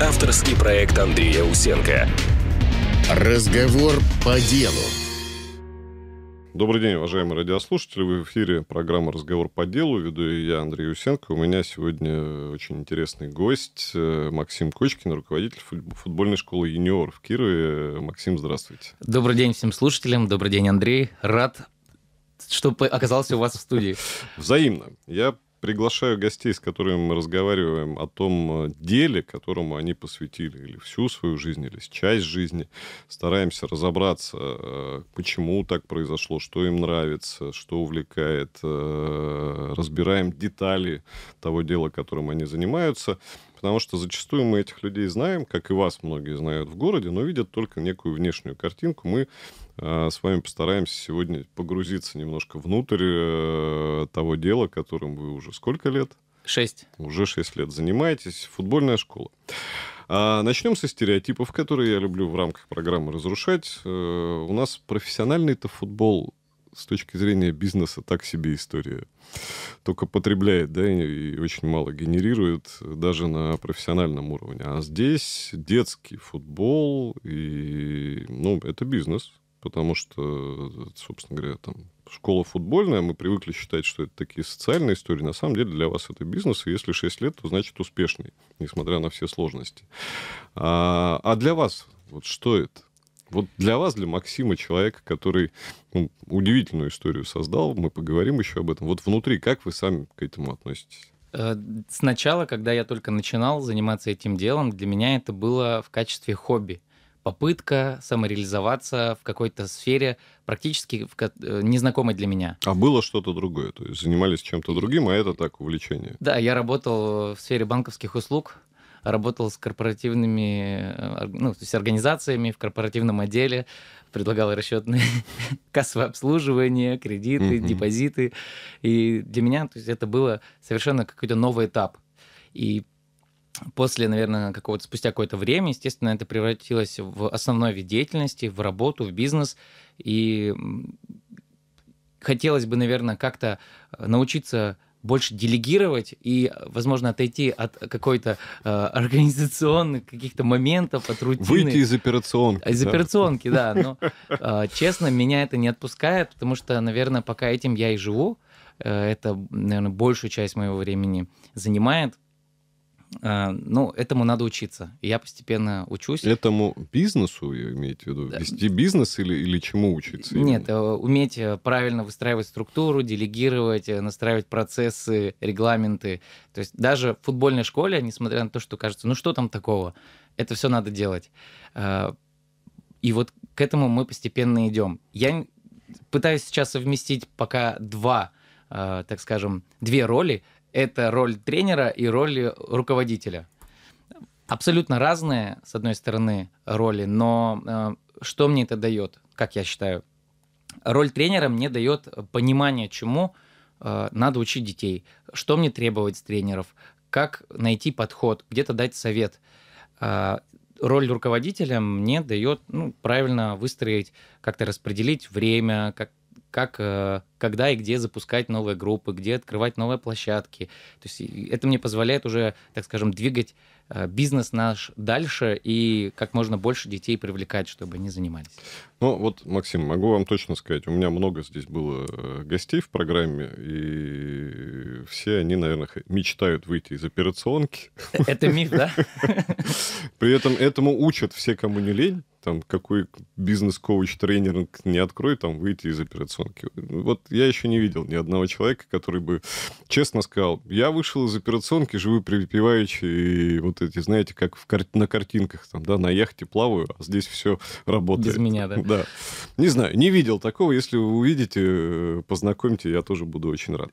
Авторский проект Андрея Усенко. Разговор по делу. Добрый день, уважаемые радиослушатели. в эфире программа «Разговор по делу». Веду я, Андрей Усенко. У меня сегодня очень интересный гость э, Максим Кочкин, руководитель футбольной школы «Юниор» в Кирове. Максим, здравствуйте. Добрый день всем слушателям. Добрый день, Андрей. Рад что оказался у вас в студии. Взаимно. Я приглашаю гостей, с которыми мы разговариваем о том э, деле, которому они посвятили или всю свою жизнь, или часть жизни. Стараемся разобраться, э, почему так произошло, что им нравится, что увлекает. Э, разбираем детали того дела, которым они занимаются. Потому что зачастую мы этих людей знаем, как и вас многие знают в городе, но видят только некую внешнюю картинку. Мы Э, с вами постараемся сегодня погрузиться немножко внутрь э, того дела, которым вы уже сколько лет? Шесть. Уже шесть лет занимаетесь. Футбольная школа. А, начнем со стереотипов, которые я люблю в рамках программы разрушать. Э, у нас профессиональный-то футбол с точки зрения бизнеса так себе история. Только потребляет, да, и очень мало генерирует даже на профессиональном уровне. А здесь детский футбол, и, ну, это бизнес потому что, э, собственно говоря, там школа футбольная, мы привыкли считать, что это такие социальные истории. На самом деле для вас это бизнес, и если 6 лет, то значит успешный, несмотря на все сложности. А, а для вас вот что это? Вот для вас, для Максима, человека, который ну, удивительную историю создал, мы поговорим еще об этом. Вот внутри, как вы сами к этому относитесь? Э, сначала, когда я только начинал заниматься этим делом, для меня это было в качестве хобби попытка самореализоваться в какой-то сфере, практически в, э, незнакомой для меня. А было что-то другое? То есть занимались чем-то другим, а это так увлечение? Да, я работал в сфере банковских услуг, работал с корпоративными, э, ну, то есть организациями в корпоративном отделе, предлагал расчетные кассовое обслуживание, кредиты, mm-hmm. депозиты. И для меня то есть, это было совершенно какой-то новый этап. И после, наверное, какого-то спустя какое-то время, естественно, это превратилось в основной вид деятельности, в работу, в бизнес. И хотелось бы, наверное, как-то э, научиться больше делегировать и, возможно, отойти от какой-то э, организационных каких-то моментов, от рутины. Выйти из операционки. Из да. операционки, да. Но, э, честно, меня это не отпускает, потому что, наверное, пока этим я и живу, э, это, наверное, большую часть моего времени занимает. Э, ну, этому надо учиться. я постепенно учусь. Этому бизнесу, я имею в виду, вести бизнес или, или чему учиться? Именно? Нет, э, уметь э, правильно выстраивать структуру, делегировать, настраивать процессы, регламенты. То есть даже в футбольной школе, несмотря на то, что кажется, ну что там такого, это все надо делать. И вот к этому мы постепенно идем. Я пытаюсь сейчас совместить пока два, так скажем, две роли – это роль тренера и роль руководителя. Абсолютно разные, с одной стороны, роли, но э, что мне это дает, как я считаю? Роль тренера мне дает понимание, чему э, надо учить детей, что мне требовать с тренеров, как найти подход, где-то дать совет. Э, роль руководителя мне дает ну, правильно выстроить, как-то распределить время, как как, э, когда и где запускать новые группы, где открывать новые площадки. То есть это мне позволяет уже, так скажем, двигать Э, бизнес наш дальше и как можно больше детей привлекать, чтобы они занимались. Ну вот, Максим, могу вам точно сказать, у меня много здесь было э, гостей в программе, и все они, наверное, мечтают выйти из операционки. Э, это миф, да? При этом этому учат все, кому не лень там какой бизнес-коуч тренер не открой, там выйти из операционки. Вот я еще не видел ни одного человека, который бы честно сказал, я вышел из операционки, живу припеваючи, и вот вот эти, знаете, как в, кар... на картинках, там, да, на яхте плаваю, а здесь все работает. Без меня, да. Да. Не знаю, не видел такого. Если вы увидите, э, познакомьте, я тоже буду очень рад.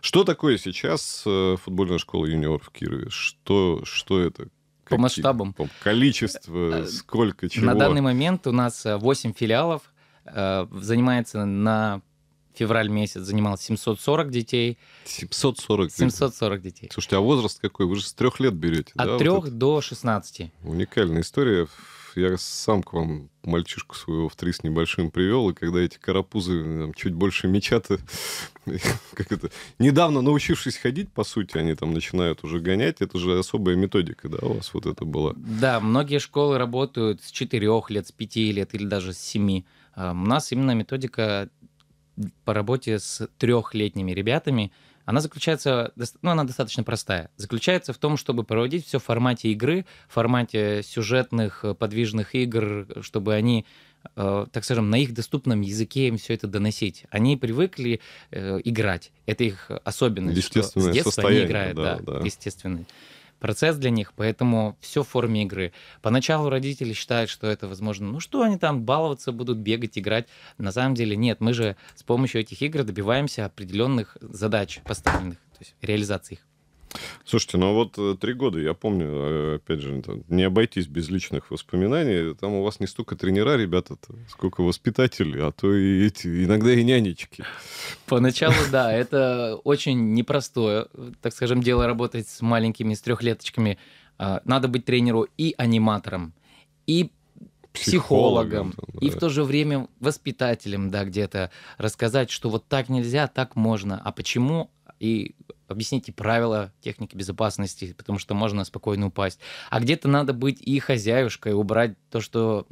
Что такое сейчас э, футбольная школа юниор в Кирове? Что, что это? Какие, по масштабам. По количеству, э, сколько чего? На данный момент у нас 8 филиалов. Занимается на февраль месяц занимал 740 детей. 740? 740 детей. Слушайте, а возраст какой? Вы же с трех лет берете, От да? трех вот до 16. Уникальная история. Я сам к вам мальчишку своего в три с небольшим привел, и когда эти карапузы там, чуть больше мечата, как это, недавно научившись ходить, по сути, они там начинают уже гонять, это же особая методика, да, у вас вот это было Да, многие школы работают с четырех лет, с пяти лет или даже с семи. Эм, у нас именно методика по работе с трехлетними ребятами. Она заключается, ну, она достаточно простая. Заключается в том, чтобы проводить все в формате игры, в формате сюжетных э, подвижных игр, чтобы они э, так скажем, на их доступном языке им все это доносить. Они привыкли э, играть. Это их особенность. Естественное что с детства состояние, они играют, да, да, да. естественное процесс для них, поэтому все в форме игры. Поначалу родители считают, что это возможно, ну что они там баловаться будут, бегать, играть. На самом деле нет, мы же с помощью этих игр добиваемся определенных задач поставленных, то есть реализации их. Слушайте, ну вот э, три года, я помню, э, опять же, не обойтись без личных воспоминаний. Там у вас не столько тренера, ребята, сколько воспитатели, а то и эти, иногда и нянечки. Поначалу, да, это очень непростое, так скажем, дело работать с маленькими, с трехлеточками. А, надо быть тренеру и аниматором, и психологом, психологом там, да. и в то же время воспитателем, да, где-то рассказать, что вот так нельзя, так можно, а почему и объясните правила техники безопасности, потому что можно спокойно упасть. А где-то надо быть и хозяюшкой, убрать то, что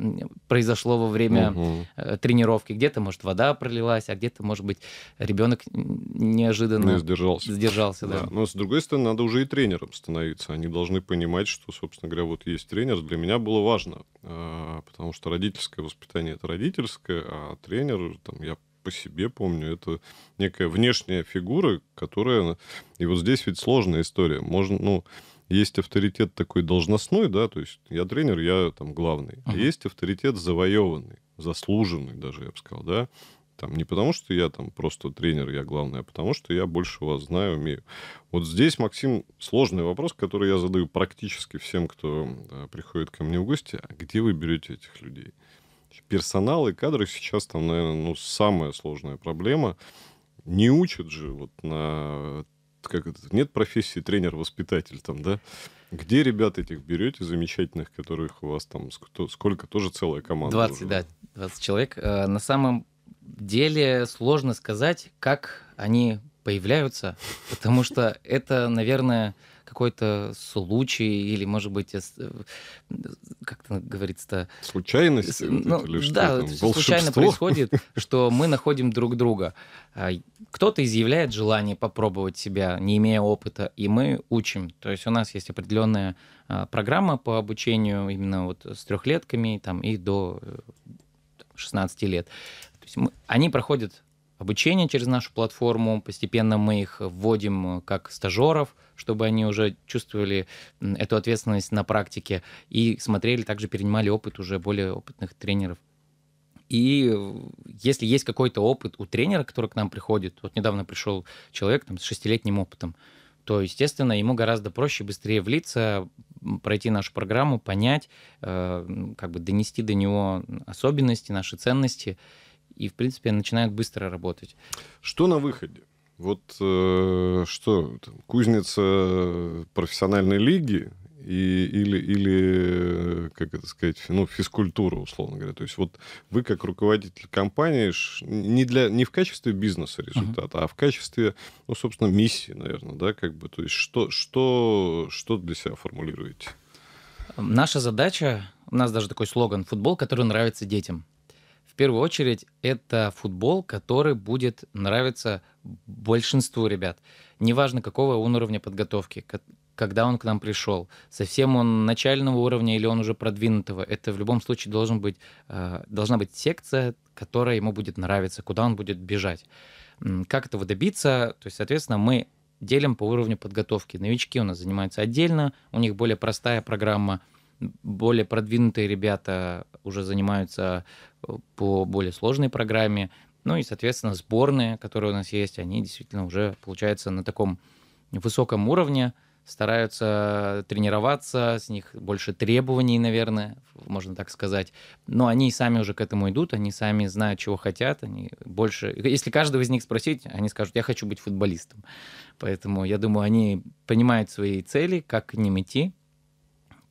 произошло во время угу. тренировки. Где-то, может, вода пролилась, а где-то, может быть, ребенок неожиданно Не ну, сдержался. сдержался да. Да. Но, с другой стороны, надо уже и тренером становиться. Они должны понимать, что, собственно говоря, вот есть тренер. Для меня было важно, а, потому что родительское воспитание — это родительское, а тренер, там, я по себе помню, это некая внешняя фигура, которая... И вот здесь ведь сложная история. Можно, ну, есть авторитет такой должностной, да, то есть я тренер, я там главный. Uh-huh. А есть авторитет завоеванный, заслуженный даже, я бы сказал, да. Там не потому, что я там просто тренер, я главный, а потому, что я больше вас знаю, умею. Вот здесь, Максим, сложный вопрос, который я задаю практически всем, кто да, приходит ко мне в гости. А где вы берете этих людей? Персонал и кадры сейчас там, наверное, ну, самая сложная проблема. Не учат же вот на как это, нет профессии тренер-воспитатель там, да? Где ребят этих берете замечательных, которых у вас там сколько, сколько тоже целая команда? 20, уже? да, 20 человек. Э, на самом деле сложно сказать, как они появляются, потому что это, наверное, какой-то случай или, может быть, э, э, как это говорится-то... Случайность? Ну, это, или да, там, случайно происходит, что мы находим друг друга. А, кто-то изъявляет желание попробовать себя, не имея опыта, и мы учим. То есть у нас есть определенная а, программа по обучению именно вот с трехлетками там, и до 16 э, лет. То есть мы, они проходят обучение через нашу платформу. Постепенно мы их вводим э, как стажеров, чтобы они уже чувствовали эту ответственность на практике и смотрели, также перенимали опыт уже более опытных тренеров. И э, если есть какой-то опыт у тренера, который к нам приходит, вот недавно пришел человек там, с шестилетним опытом, то, естественно, ему гораздо проще быстрее влиться, пройти нашу программу, понять, э, как бы донести до него особенности, наши ценности, и, в принципе, начинают быстро работать. Что на выходе? Вот э, что, там, кузница профессиональной лиги и, или, или, э, как это сказать, ну, физкультура, условно говоря. То есть вот вы как руководитель компании не, для, не в качестве бизнеса результата, uh-huh. а в качестве, ну, собственно, миссии, наверное, да, как бы. То есть что, что, что для себя формулируете? Наша задача, у нас даже такой слоган «футбол, который нравится детям». В первую очередь, это футбол, который будет нравиться большинству ребят. Неважно, какого он уровня подготовки, когда он к нам пришел, совсем он начального уровня или он уже продвинутого, это в любом случае должен быть, э, должна быть секция, которая ему будет нравиться, куда он будет бежать. Как этого добиться? То есть, соответственно, мы делим по уровню подготовки. Новички у нас занимаются отдельно, у них более простая программа – более продвинутые ребята уже занимаются э, по более сложной программе. Ну и, соответственно, сборные, которые у нас есть, они действительно уже, получается, на таком высоком уровне стараются тренироваться, с них больше требований, наверное, можно так сказать. Но они сами уже к этому идут, они сами знают, чего хотят, они больше... Если каждого из них спросить, они скажут, я хочу быть футболистом. Поэтому, я думаю, они понимают свои цели, как к ним идти,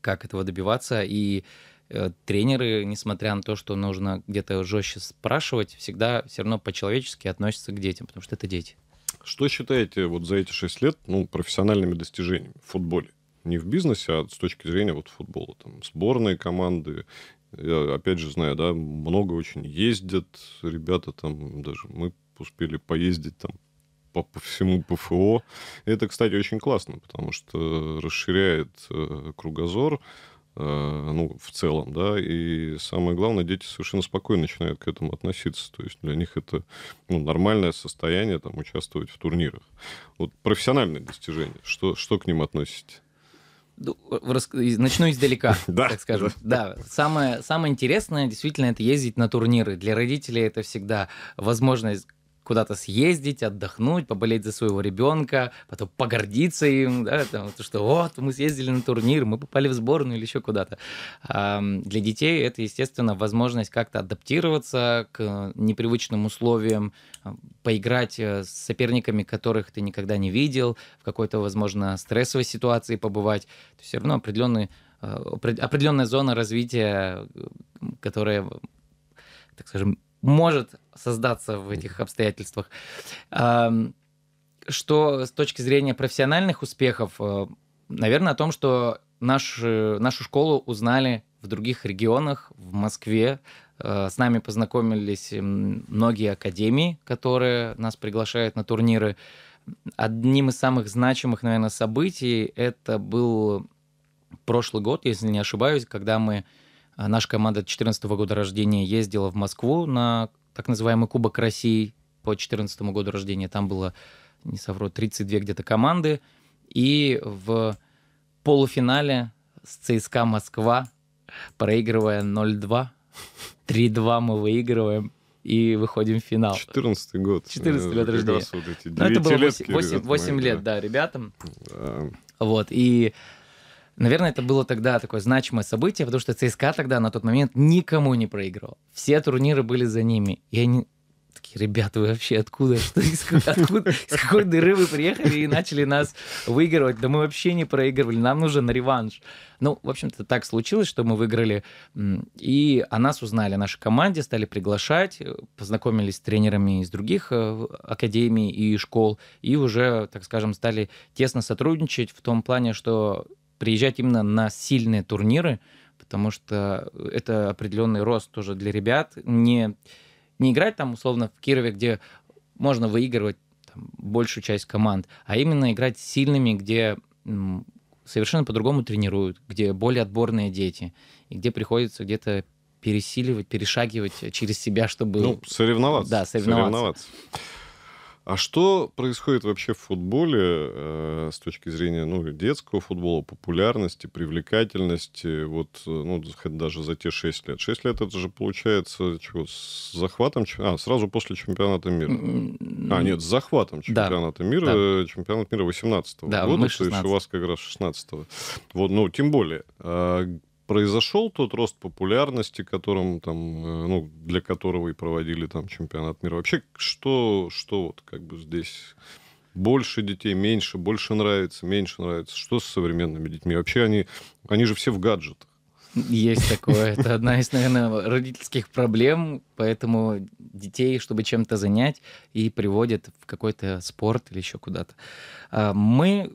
как этого добиваться. И э, тренеры, несмотря на то, что нужно где-то жестче спрашивать, всегда все равно по-человечески относятся к детям, потому что это дети. Что считаете вот за эти шесть лет ну, профессиональными достижениями в футболе? Не в бизнесе, а с точки зрения вот футбола. Там, сборные команды, я опять же знаю, да, много очень ездят ребята там, даже мы успели поездить там по, по всему ПФО. Это, кстати, очень классно, потому что расширяет э, кругозор, э, ну, в целом, да, и самое главное, дети совершенно спокойно начинают к этому относиться, то есть для них это ну, нормальное состояние, там, участвовать в турнирах. Вот профессиональные достижения, что, что к ним относите? Ну, начну издалека, так скажем. Да, самое, самое интересное действительно это ездить на турниры. Для родителей это всегда возможность куда-то съездить, отдохнуть, поболеть за своего ребенка, потом погордиться им, да, там, то, что вот, мы съездили на турнир, мы попали в сборную или еще куда-то. А для детей это, естественно, возможность как-то адаптироваться к непривычным условиям, поиграть э, с соперниками, которых ты никогда не видел, в какой-то, возможно, стрессовой ситуации побывать. То есть все равно определенный, э, определенная зона развития, которая, так скажем, может создаться в этих обстоятельствах. Что с точки зрения профессиональных успехов, э, наверное, о том, что наш, нашу школу узнали в других регионах, в Москве. Э, с нами познакомились многие академии, которые нас приглашают на турниры. Одним из самых значимых, наверное, событий это был прошлый год, если не ошибаюсь, когда мы, э, наша команда 14 года рождения ездила в Москву на так называемый Кубок России по 2014 году рождения. Там было, не совру, 32 где-то команды. И в полуфинале с ЦСКА Москва, проигрывая 0-2, 3-2 мы выигрываем и выходим в финал. 14 год. 14 год рождения. Вот эти ну, это было 8, 8, 8 лет, да, да ребятам. Да. Вот, и Наверное, это было тогда такое значимое событие, потому что ЦСКА тогда на тот момент никому не проигрывал. Все турниры были за ними. И они такие, ребята, вы вообще откуда? Что, из, откуда? Из какой дыры вы приехали и начали нас выигрывать? Да мы вообще не проигрывали, нам нужен реванш. Ну, в общем-то, так случилось, что мы выиграли. И о нас узнали, о нашей команде, стали приглашать, познакомились с тренерами из других э, академий и школ, и уже, так скажем, стали тесно сотрудничать в том плане, что приезжать именно на сильные турниры, потому что э, это определенный рост тоже для ребят. Не, не играть там, условно, в Кирове, где можно выигрывать там, большую часть команд, а именно играть с сильными, где совершенно по-другому тренируют, где более отборные дети, и где приходится где-то пересиливать, перешагивать через себя, чтобы... Ну, соревноваться. Да, соревноваться. соревноваться. А что происходит вообще в футболе э, с точки зрения ну, детского футбола, популярности, привлекательности, вот, э, ну, даже за те 6 лет? 6 лет это же получается чего, с захватом, а, сразу после чемпионата мира? А, нет, с захватом чемпионата да, мира, да. Э, чемпионат мира 18 -го да, года, то есть у вас как раз 16 -го. Вот, ну, тем более, э, произошел тот рост популярности, которым там, э, ну, для которого и проводили там чемпионат мира. Вообще, что, что вот как бы здесь больше детей, меньше, больше нравится, меньше нравится. Что с современными детьми? Вообще они, они же все в гаджетах. Есть такое. Это одна из, наверное, родительских проблем, поэтому детей, чтобы чем-то занять, и приводят в какой-то спорт или еще куда-то. А, мы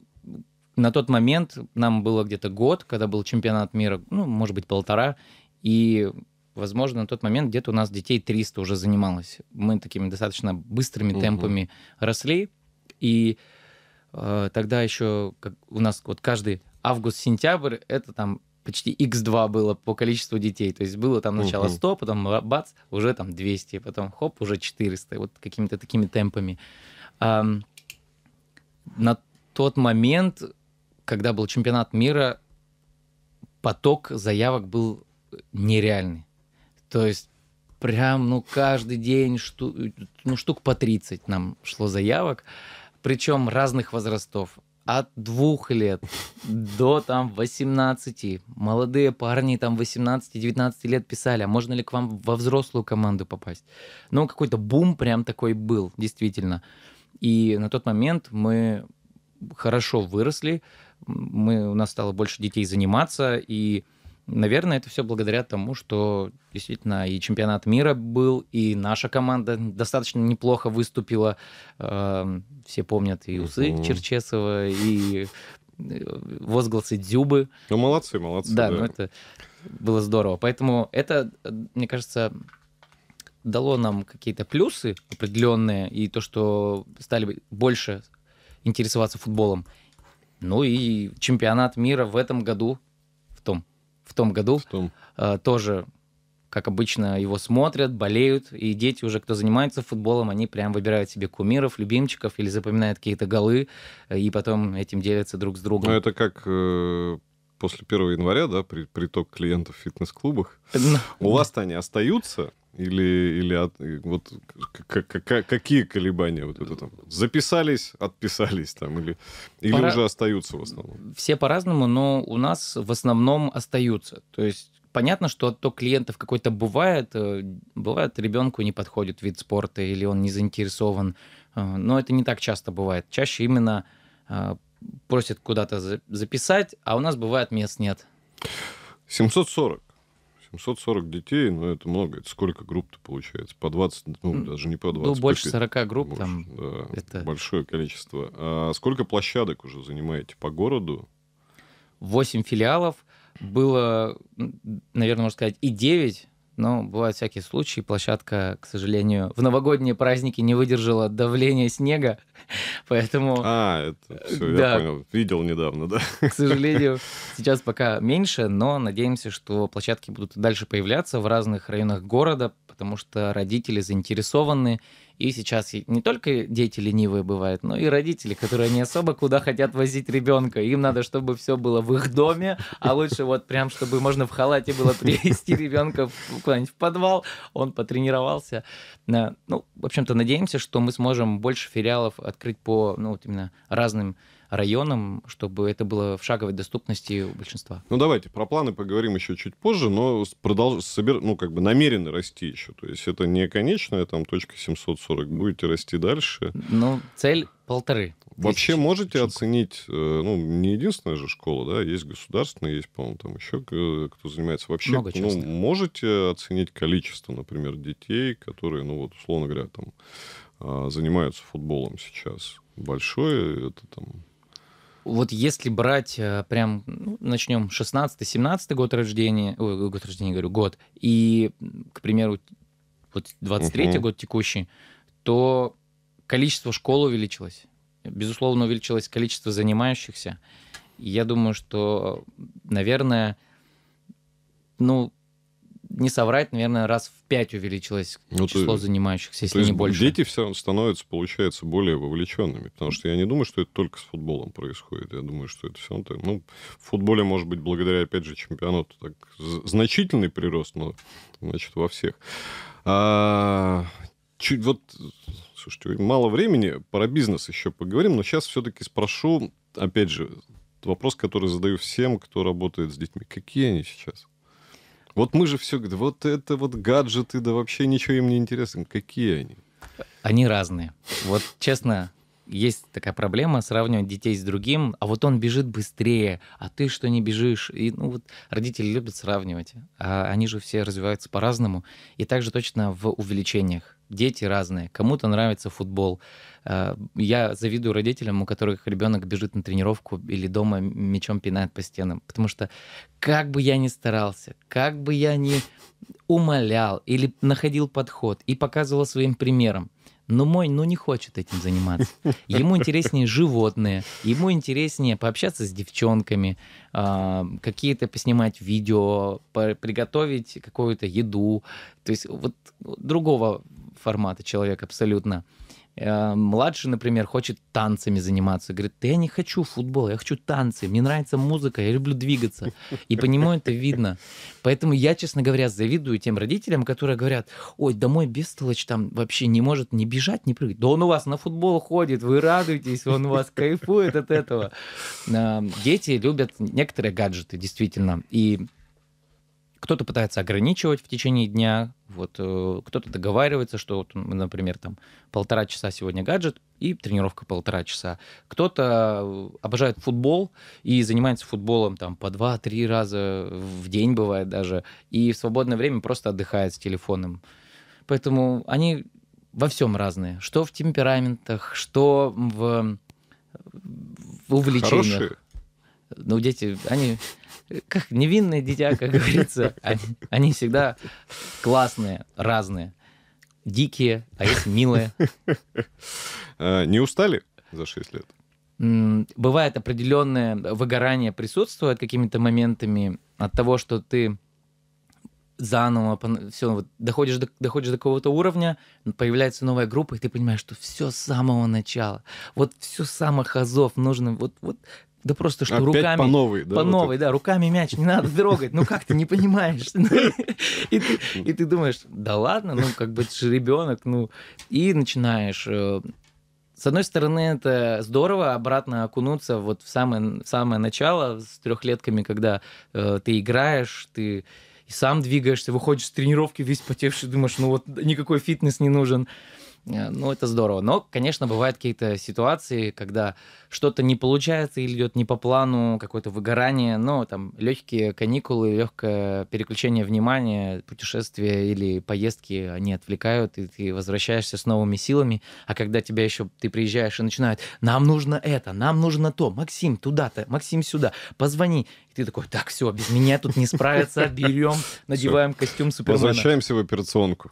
на тот момент нам было где-то год, когда был чемпионат мира, ну, может быть, полтора, и, возможно, на тот момент где-то у нас детей 300 уже занималось. Мы такими достаточно быстрыми угу. темпами росли, и э, тогда еще как, у нас вот каждый август-сентябрь, это там почти x2 было по количеству детей. То есть было там сначала 100, потом бац, уже там 200, потом хоп, уже 400. Вот какими-то такими темпами. А, на тот момент когда был чемпионат мира, поток заявок был нереальный. То есть прям, ну, каждый день шту, ну, штук по 30 нам шло заявок, причем разных возрастов. От двух лет до там 18. Молодые парни там 18-19 лет писали, а можно ли к вам во взрослую команду попасть? Ну, какой-то бум прям такой был, действительно. И на тот момент мы хорошо выросли, мы, у нас стало больше детей заниматься, и, наверное, это все благодаря тому, что действительно и чемпионат мира был, и наша команда достаточно неплохо выступила. Эм, все помнят и усы угу. Черчесова, и э, возгласы Дзюбы. Ну, молодцы, молодцы. Да, да. ну это было здорово. Поэтому это, э, мне кажется, дало нам какие-то плюсы определенные, и то, что стали больше интересоваться футболом. Ну и чемпионат мира в этом году, в том, в том году, в том. Э, тоже, как обычно, его смотрят, болеют, и дети уже, кто занимается футболом, они прям выбирают себе кумиров, любимчиков или запоминают какие-то голы, э, и потом этим делятся друг с другом. Ну это как э, после 1 января, да, при, приток клиентов в фитнес-клубах. Ну. У вас-то они остаются, или, или от, вот как, как, какие колебания вот это там? Записались, отписались там или, или Пора... уже остаются в основном? Все по-разному, но у нас в основном остаются. То есть понятно, что то клиентов какой-то бывает, э, бывает ребенку не подходит вид спорта или он не заинтересован, э, но это не так часто бывает. Чаще именно э, просят куда-то записать, а у нас бывает мест нет. 740. 740 детей, ну это много. Это сколько групп-то получается? По 20, ну даже не по 20. Ну, больше 40 групп больше, там. Да, это... большое количество. А сколько площадок уже занимаете по городу? 8 филиалов. Было, наверное, можно сказать, и 9 но бывают всякие случаи. Площадка, к сожалению, в новогодние праздники не выдержала давления снега, поэтому... А, это э, все, да. я понял. Видел недавно, да. К сожалению, сейчас пока меньше, но надеемся, что площадки будут дальше появляться в разных районах города, потому что родители заинтересованы и сейчас не только дети ленивые бывают, но и родители, которые не особо куда хотят возить ребенка. Им надо, чтобы все было в их доме, а лучше вот прям, чтобы можно в халате было привести ребенка куда-нибудь в подвал, он потренировался. Э, ну, в общем-то, надеемся, что мы сможем больше филиалов открыть по, ну, вот именно разным районам, чтобы это было в шаговой доступности у большинства. Ну давайте про планы поговорим еще чуть позже, но продолж... собер... ну, как бы намерены расти еще. То есть это не конечная там точка 740, будете расти дальше. Ну, цель полторы. Вообще тысячи. можете Почему? оценить, э, ну, не единственная же школа, да, есть государственная, есть, по-моему, там еще кто занимается. Вообще, Много, ну, можете оценить количество, например, детей, которые, ну, вот, условно говоря, там а, занимаются футболом сейчас? Большое это там вот если брать э, прям, ну, начнем 16-17 год рождения, ой, год рождения, говорю, год, и, к примеру, вот 23-й угу. год текущий, то количество школ увеличилось. Безусловно, увеличилось количество занимающихся. я думаю, что, наверное, ну, не соврать, наверное, раз в пять увеличилось ну, число ты, занимающихся, если не больше. Дети все равно становятся, получается, более вовлеченными, потому что я не думаю, что это только с футболом происходит. Я думаю, что это все равно Ну, в футболе, может быть, благодаря, опять же, чемпионату так значительный прирост, но, значит, во всех. А, чуть вот, слушайте, мало времени, про бизнес еще поговорим, но сейчас все-таки спрошу, опять же, вопрос, который задаю всем, кто работает с детьми. Какие они сейчас? Вот мы же все, вот это вот гаджеты, да вообще ничего им не интересно. Какие они? Они разные. Вот честно, есть такая проблема сравнивать детей с другим, а вот он бежит быстрее, а ты что не бежишь. И ну вот родители любят сравнивать, а они же все развиваются по-разному. И также точно в увеличениях дети разные. Кому-то нравится футбол. Э, я завидую родителям, у которых ребенок бежит на тренировку или дома мечом пинает по стенам. Потому что как бы я ни старался, как бы я ни умолял или находил подход и показывал своим примером, но мой, ну, не хочет этим заниматься. Ему интереснее животные, ему интереснее пообщаться с девчонками, а, какие-то поснимать видео, приготовить какую-то еду. То есть вот другого формата человек абсолютно. Э, младший, например, хочет танцами заниматься. Говорит, да я не хочу футбол, я хочу танцы. Мне нравится музыка, я люблю двигаться. И по нему это видно. Поэтому я, честно говоря, завидую тем родителям, которые говорят, ой, домой бестолочь там вообще не может не бежать, не прыгать. Да он у вас на футбол ходит, вы радуетесь, он у вас кайфует от этого. Э, дети любят некоторые гаджеты, действительно. И кто-то пытается ограничивать в течение дня, вот э, кто-то договаривается, что, вот, например, там полтора часа сегодня гаджет и тренировка полтора часа. Кто-то э, обожает футбол и занимается футболом там по два-три раза в день бывает даже, и в свободное время просто отдыхает с телефоном. Поэтому они во всем разные, что в темпераментах, что в, э, в увлечениях. Хорошие. Ну, дети, они как невинное дитя, как говорится, они, а они всегда классные, разные, дикие, а есть милые. А, не устали за 6 лет? Бывает определенное выгорание присутствует какими-то моментами от того, что ты заново все вот, доходишь до, доходишь до какого-то уровня, появляется новая группа, и ты понимаешь, что все с самого начала, вот все самых азов нужно, вот, вот да просто что Опять руками... по новой, да? По новой, это. да, руками мяч не надо трогать, ну как ты не понимаешь? Ну, и ты, думаешь, да ладно, ну как бы же ребенок, ну... И начинаешь... Э, с одной стороны, это здорово обратно окунуться вот в самое, самое начало с трехлетками, когда э, ты играешь, ты и сам двигаешься, выходишь с тренировки весь потевший, думаешь, ну вот никакой фитнес не нужен. Э, ну, это здорово. Но, конечно, бывают какие-то ситуации, когда что-то не получается или идет не по плану, какое-то выгорание, но там легкие каникулы, легкое переключение внимания, путешествия или поездки, они отвлекают, и ты возвращаешься с новыми силами. А когда тебя еще ты приезжаешь и начинают, нам нужно это, нам нужно то, Максим туда-то, Максим сюда, позвони. И ты такой, так, все, без меня тут не справится, берем, надеваем костюм Супермена. Возвращаемся в операционку.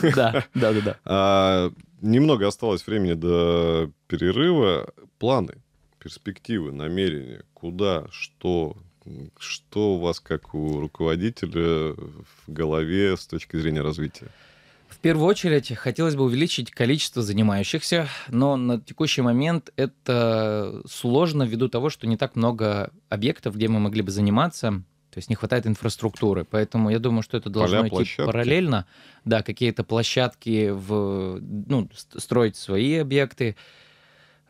Да, да, да, да. А, а, немного осталось времени до перерыва. Планы, перспективы, намерения, куда, что, что у вас как у руководителя в голове с точки зрения развития? В первую очередь хотелось бы увеличить количество занимающихся, но на текущий момент это сложно ввиду того, что не так много объектов, где мы могли бы заниматься. То есть не хватает инфраструктуры. Поэтому я думаю, что это должно Поля, идти площадки. параллельно. Да, какие-то площадки в, ну, строить свои объекты,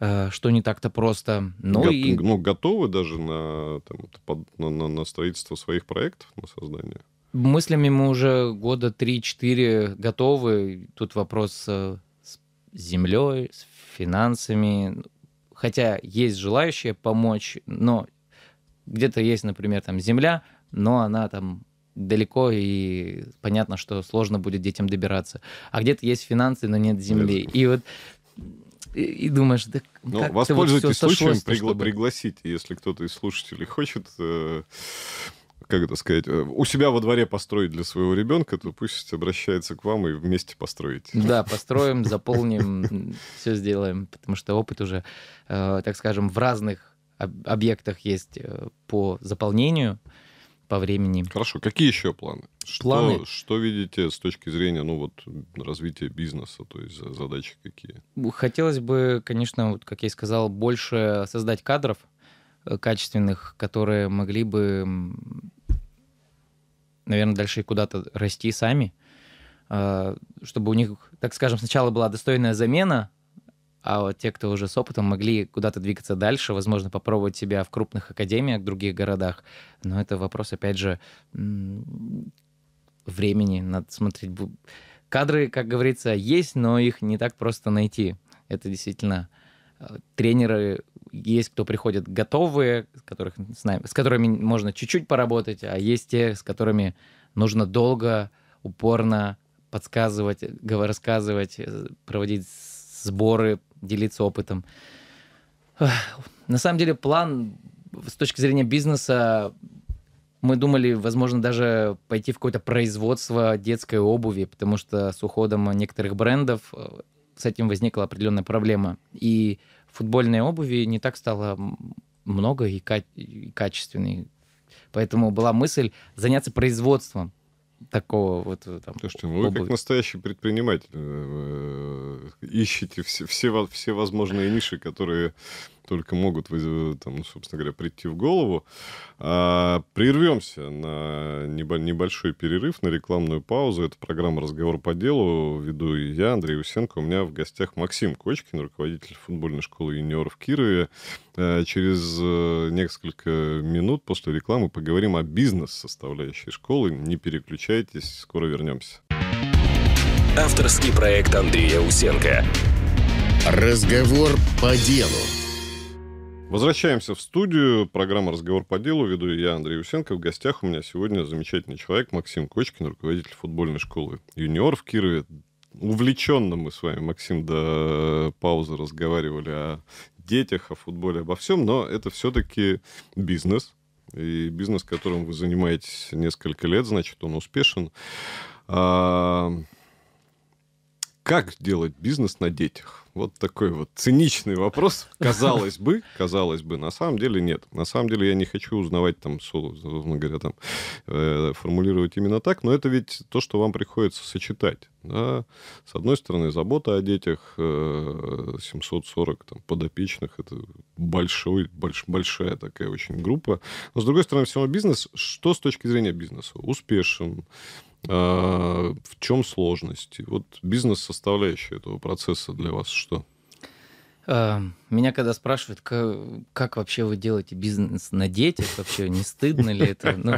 э, что не так-то просто. Ну, Го- и... ну готовы даже на, там, на, на, на строительство своих проектов, на создание? Мыслями мы уже года 3-4 готовы. Тут вопрос э, с землей, с финансами. Хотя есть желающие помочь, но где-то есть, например, там земля, но она там далеко и понятно, что сложно будет детям добираться. А где-то есть финансы, но нет земли. И вот и, и думаешь, да ну, как воспользуйтесь вот случаем, пригла- чтобы... пригласите, если кто-то из слушателей хочет, э, как это сказать, э, у себя во дворе построить для своего ребенка, то пусть обращается к вам и вместе построить. Да, построим, заполним, все сделаем, потому что опыт уже, э, так скажем, в разных объектах есть э, по заполнению, по времени. Хорошо. Какие еще планы? планы? Что, что видите с точки зрения ну, вот, развития бизнеса, то есть задачи какие? Хотелось бы, конечно, вот, как я и сказал, больше создать кадров э, качественных, которые могли бы, наверное, дальше куда-то расти сами, а, чтобы у них, так скажем, сначала была достойная замена а вот те, кто уже с опытом, могли куда-то двигаться дальше, возможно, попробовать себя в крупных академиях, в других городах. Но это вопрос, опять же, времени. Надо смотреть. Кадры, как говорится, есть, но их не так просто найти. Это действительно э, тренеры есть, кто приходит готовые, с, которых, с, нами, с которыми можно чуть-чуть поработать, а есть те, с которыми нужно долго, упорно подсказывать, э, рассказывать, э, проводить сборы, делиться опытом. На самом деле план с точки зрения бизнеса мы думали, возможно, даже пойти в какое-то производство детской обуви, потому что с уходом некоторых брендов э, с этим возникла определенная проблема. И футбольной обуви не так стало много и, ка- и качественной. Поэтому была мысль заняться производством такого вот э, там. Слушайте, ну вы как настоящий предприниматель э, э, ищете все, все, все возможные ниши, которые только могут, там, ну, собственно говоря, прийти в голову. А, прервемся на небольшой перерыв, на рекламную паузу. Это программа «Разговор по делу». Веду и я, Андрей Усенко. У меня в гостях Максим Кочкин, руководитель футбольной школы юниоров Кирове. А, через э, несколько минут после рекламы поговорим о бизнес-составляющей школы. Не переключайтесь, скоро вернемся. Авторский проект Андрея Усенко. Разговор по делу. Возвращаемся в студию. Программа «Разговор по делу». Веду я, Андрей Усенко. В гостях у меня сегодня замечательный человек Максим Кочкин, руководитель футбольной школы «Юниор» в Кирове. Увлеченно мы с вами, Максим, до паузы разговаривали о детях, о футболе, обо всем, но это все-таки бизнес. И бизнес, которым вы занимаетесь несколько лет, значит, он успешен. А... Как делать бизнес на детях? Вот такой вот циничный вопрос. Казалось бы, казалось бы, на самом деле нет. На самом деле я не хочу узнавать там, условно говоря, там, э, формулировать именно так, но это ведь то, что вам приходится сочетать. Да? С одной стороны, забота о детях, э, 740 там, подопечных, это большой, больш, большая такая очень группа. Но с другой стороны, все равно бизнес, что с точки зрения бизнеса? Успешен, а, в чем сложности? Вот бизнес-составляющая этого процесса для вас что? Эм, меня когда спрашивают, как, как вообще вы делаете бизнес на детях, вообще не стыдно ли это? Ну,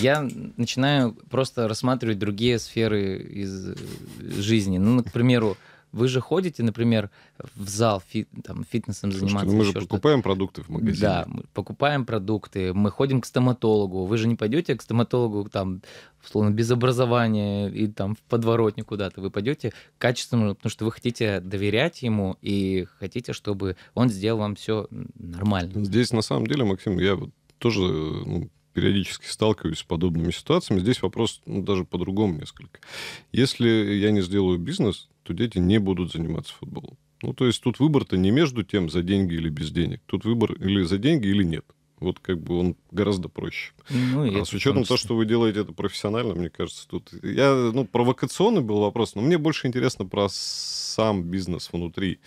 я начинаю просто рассматривать другие сферы из э, жизни. Ну, к примеру, вы же ходите, например, в зал фит, там, фитнесом Слушайте, заниматься. Ну мы же покупаем продукты в магазине. Да, мы покупаем продукты, мы ходим к стоматологу. Вы же не пойдете к стоматологу там, условно, без образования и там в подворотне куда-то. Вы пойдете качественно, потому что вы хотите доверять ему и хотите, чтобы он сделал вам все нормально. Здесь на самом деле, Максим, я вот тоже ну, периодически сталкиваюсь с подобными ситуациями. Здесь вопрос ну, даже по-другому несколько. Если я не сделаю бизнес, то дети не будут заниматься футболом. Ну, то есть тут выбор-то не между тем, за деньги или без денег. Тут выбор или за деньги, или нет. Вот как бы он гораздо проще. Ну, а с учетом того, что вы делаете это профессионально, мне кажется, тут... Я, ну, провокационный был вопрос, но мне больше интересно про сам бизнес внутри.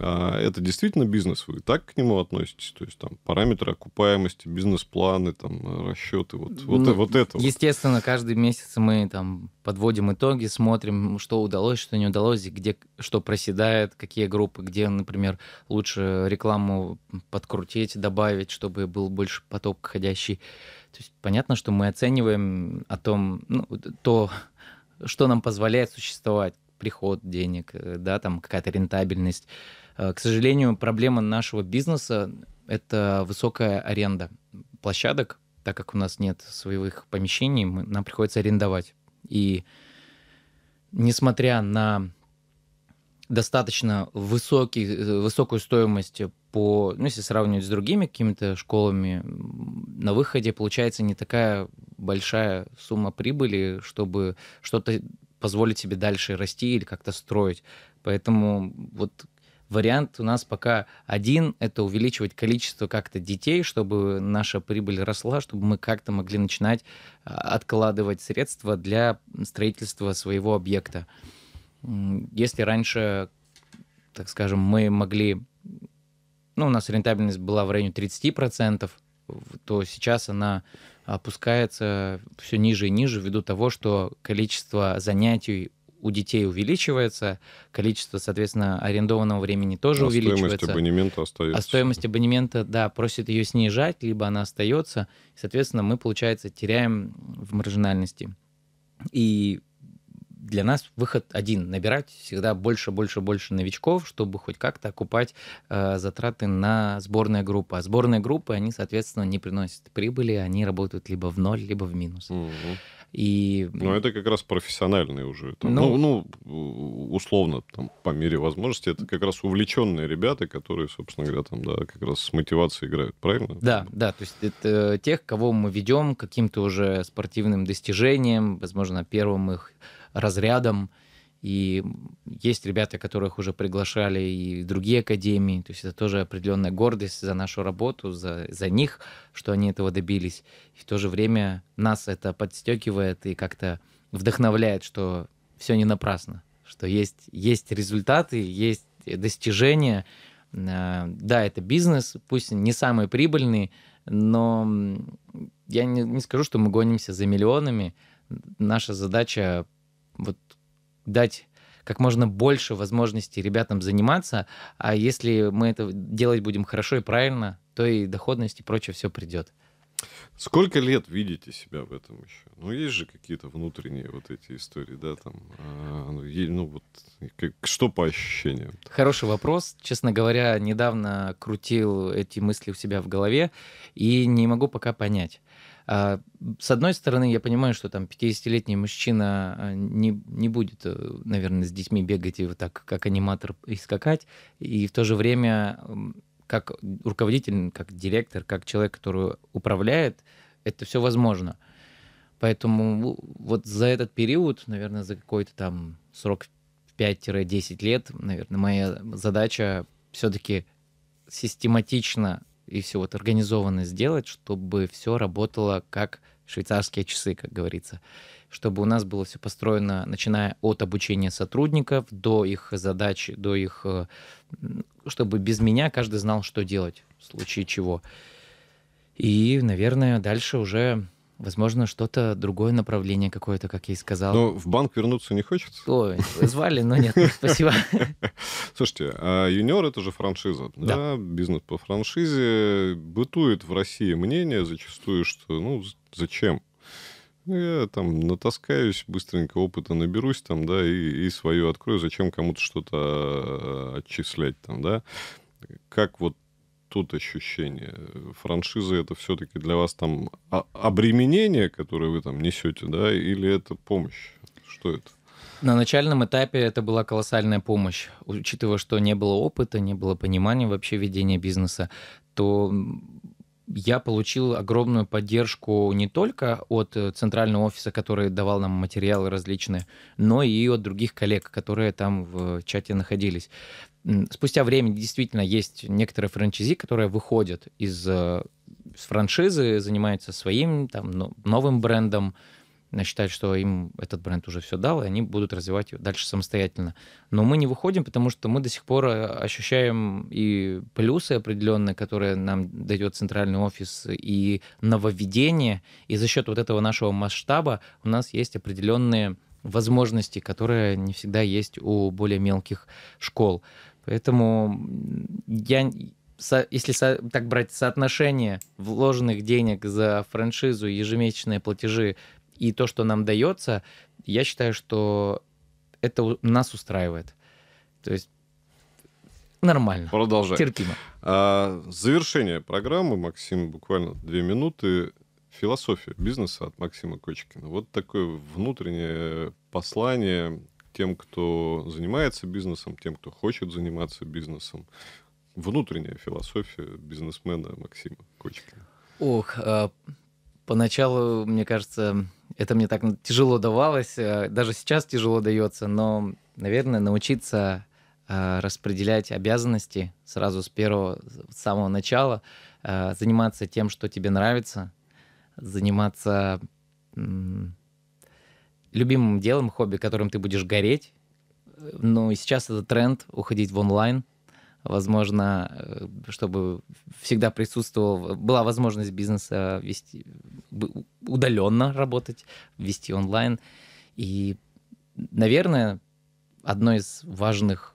А, это действительно бизнес, вы так к нему относитесь? То есть там параметры окупаемости, бизнес-планы, там э, расчеты, вот, вот, ну, э, вот это. Естественно, вот. каждый месяц мы там подводим итоги, смотрим, что удалось, что не удалось, где что проседает, какие группы, где, например, лучше рекламу подкрутить, добавить, чтобы был больше поток ходящий. То есть понятно, что мы оцениваем о том, ну, то, что нам позволяет существовать приход денег, э, да, там какая-то рентабельность, Э, к сожалению, проблема нашего бизнеса — это высокая аренда площадок, так как у нас нет своих помещений, мы, нам приходится арендовать. И несмотря на достаточно высокий, э, высокую стоимость по, ну, если сравнивать с другими какими-то школами, на выходе получается не такая большая сумма прибыли, чтобы что-то позволить себе дальше расти или как-то строить. Поэтому вот Вариант у нас пока один — это увеличивать количество как-то детей, чтобы наша прибыль росла, чтобы мы как-то могли начинать а, откладывать средства для строительства своего объекта. Если раньше, так скажем, мы могли... Ну, у нас рентабельность была в районе 30%, то сейчас она опускается все ниже и ниже ввиду того, что количество занятий у детей увеличивается, количество, соответственно, арендованного времени тоже а увеличивается. стоимость абонемента остается. А стоимость абонемента, да, просит ее снижать, либо она остается. соответственно, мы, получается, теряем в маржинальности. И для нас выход один – набирать всегда больше, больше, больше новичков, чтобы хоть как-то окупать э, затраты на сборные группы. А сборные группы, они, соответственно, не приносят прибыли, они работают либо в ноль, либо в минус. Угу. И... Но это как раз профессиональные уже. Там, ну, ну, ну, условно, там, по мере возможности, это как раз увлеченные ребята, которые, собственно говоря, там, да, как раз с мотивацией играют, правильно? Да, да, то есть это тех, кого мы ведем каким-то уже спортивным достижением, возможно, первым их разрядом. И есть ребята, которых уже приглашали и другие академии. То есть это тоже определенная гордость за нашу работу, за, за них, что они этого добились. И в то же время нас это подстегивает и как-то вдохновляет, что все не напрасно, что есть, есть результаты, есть достижения. Э, да, это бизнес, пусть не самый прибыльный, но я не, не скажу, что мы гонимся за миллионами. Наша задача вот дать как можно больше возможностей ребятам заниматься, а если мы это делать будем хорошо и правильно, то и доходность и прочее все придет. Сколько лет видите себя в этом еще? Ну, есть же какие-то внутренние вот эти истории, да, там, а, ну, ну вот, как, что по ощущениям? Хороший вопрос. Честно говоря, недавно крутил эти мысли у себя в голове и не могу пока понять. А, с одной стороны, я понимаю, что там 50-летний мужчина а, не, не будет, э, наверное, с детьми бегать и вот так, как аниматор, и скакать. И в то же время, как руководитель, как директор, как человек, который управляет, это все возможно. Поэтому вот за этот период, наверное, за какой-то там срок 5-10 лет, наверное, моя задача все-таки систематично и все вот организованно сделать, чтобы все работало как швейцарские часы, как говорится. Чтобы у нас было все построено, начиная от обучения сотрудников до их задач, до их... Э, чтобы без меня каждый знал, что делать, в случае чего. И, наверное, дальше уже Возможно, что-то другое направление какое-то, как я и сказал. Но в банк вернуться не хочется? О, звали, но нет, ну, спасибо. Слушайте, а юниор — это же франшиза, да? да? Бизнес по франшизе. Бытует в России мнение зачастую, что, ну, зачем? Ну, я там натаскаюсь, быстренько опыта наберусь там, да, и, и свое открою. Зачем кому-то что-то а, отчислять там, да? Как вот тут ощущение? Франшиза это все-таки для вас там а, обременение, которое вы там несете, да, или это помощь? Что это? На начальном этапе это была колоссальная помощь. Учитывая, что не было опыта, не было понимания вообще ведения бизнеса, то я получил огромную поддержку не только от э, центрального офиса, который давал нам материалы различные, но и от других коллег, которые там в э, чате находились. Спустя время действительно есть некоторые франчайзи, которые выходят из, из э, франшизы, занимаются своим там, новым брендом, э, считают, что им этот бренд уже все дал, и они будут развивать его дальше самостоятельно. Но мы не выходим, потому что мы до сих пор э, ощущаем и плюсы определенные, которые нам дает центральный офис, и нововведение, и за счет вот этого нашего масштаба у нас есть определенные возможности, которые не всегда есть у более мелких школ. Поэтому я, если так брать соотношение вложенных денег за франшизу, ежемесячные платежи и то, что нам дается, я считаю, что это нас устраивает. То есть нормально. Продолжаем. Терпимо. А, завершение программы, Максим, буквально две минуты. Философия бизнеса от Максима Кочкина. Вот такое внутреннее послание тем, кто занимается бизнесом, тем, кто хочет заниматься бизнесом. Внутренняя философия бизнесмена Максима Кочкина. Ох, а, поначалу, мне кажется, это мне так тяжело давалось, а, даже сейчас тяжело дается, но, наверное, научиться а, распределять обязанности сразу с первого, с самого начала, а, заниматься тем, что тебе нравится, заниматься любимым делом, хобби, которым ты будешь гореть. Ну и сейчас это тренд уходить в онлайн. Возможно, э, чтобы всегда присутствовал, была возможность бизнеса вести, удаленно работать, вести онлайн. И, наверное, одно из важных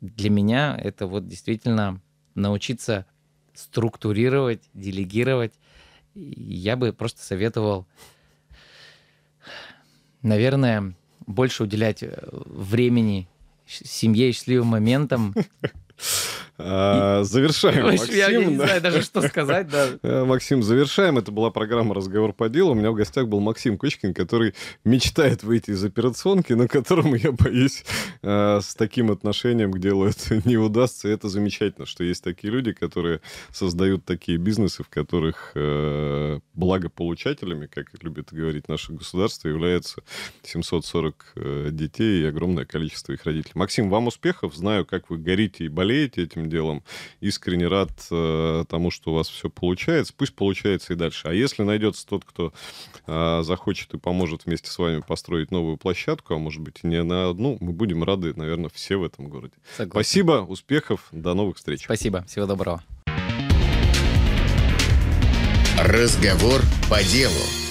для меня это вот действительно научиться структурировать, делегировать. Я бы просто советовал наверное, больше уделять э, времени семье и счастливым моментам, А, завершаем, общем, Максим. Я, я не знаю даже, что сказать. Да. Э, Максим, завершаем. Это была программа «Разговор по делу». У меня в гостях был Максим Кучкин, который мечтает выйти из операционки, но которому, я боюсь, э, с таким отношением к делу это не удастся. И это замечательно, что есть такие люди, которые создают такие бизнесы, в которых э, благополучателями, как любит говорить наше государство, является 740 детей и огромное количество их родителей. Максим, вам успехов. Знаю, как вы горите и болеете этим делом. Искренне рад э, тому, что у вас все получается. Пусть получается и дальше. А если найдется тот, кто э, захочет и поможет вместе с вами построить новую площадку, а может быть и не на одну, мы будем рады, наверное, все в этом городе. Согласен. Спасибо, успехов, до новых встреч. Спасибо, всего доброго. Разговор по делу.